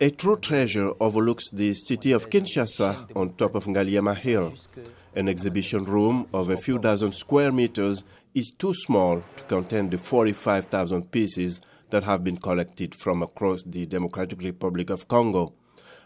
A true treasure overlooks the city of Kinshasa on top of Ngaliema Hill. An exhibition room of a few dozen square meters is too small to contain the 45,000 pieces that have been collected from across the Democratic Republic of Congo.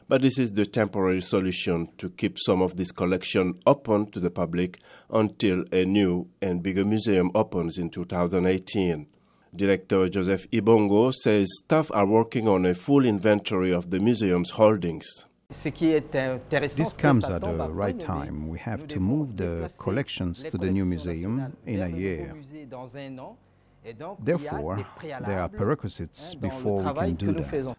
But this is the temporary solution to keep some of this collection open to the public until a new and bigger museum opens in 2018. Director Joseph Ibongo says staff are working on a full inventory of the museum's holdings. This comes at the right time. We have to move the collections to the new museum in a year. Therefore, there are prerequisites before we can do that.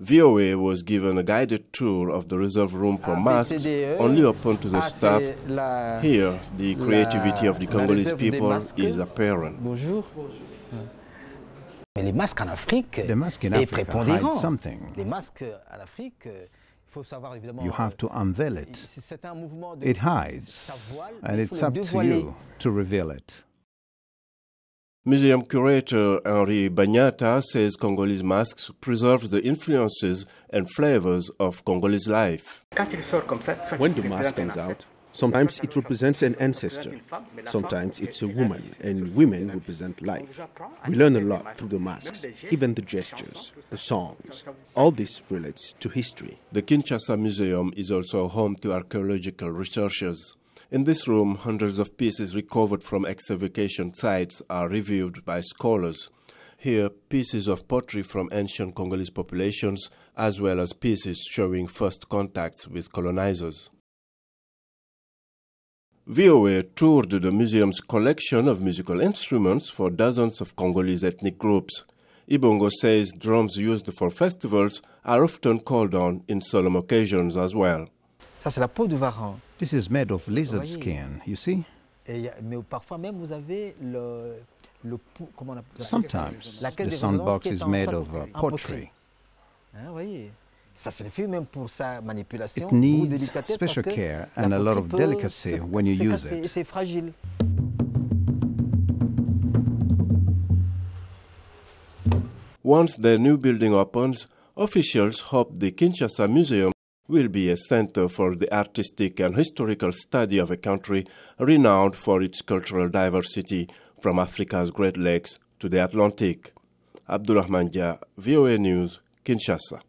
VOA was given a guided tour of the reserve room for masks, only open to the staff. Here, the creativity of the Congolese people is apparent. Bonjour masques en Afrique est prépondérant. Les masques en Afrique. You have to unveil it. Euh, it hides, and it's up to you to reveal it. Museum curator Henri Banyata says Congolese masks preserve the influences and flavors of Congolese life. When the mask comes out, Sometimes it represents an ancestor, sometimes it's a woman, and women represent life. We learn a lot through the masks, even the gestures, the songs. All this relates to history. The Kinshasa Museum is also home to archaeological researchers. In this room, hundreds of pieces recovered from excavation sites are reviewed by scholars. Here, pieces of pottery from ancient Congolese populations, as well as pieces showing first contacts with colonizers. VOA toured the museum's collection of musical instruments for dozens of Congolese ethnic groups. Ibongo says drums used for festivals are often called on in solemn occasions as well. This is made of lizard skin, you see? Sometimes the sandbox is made of uh, pottery. It needs special care and a lot of delicacy when you use it. Once the new building opens, officials hope the Kinshasa Museum will be a center for the artistic and historical study of a country renowned for its cultural diversity from Africa's Great Lakes to the Atlantic. Abdulrahman Dia, VOA News, Kinshasa.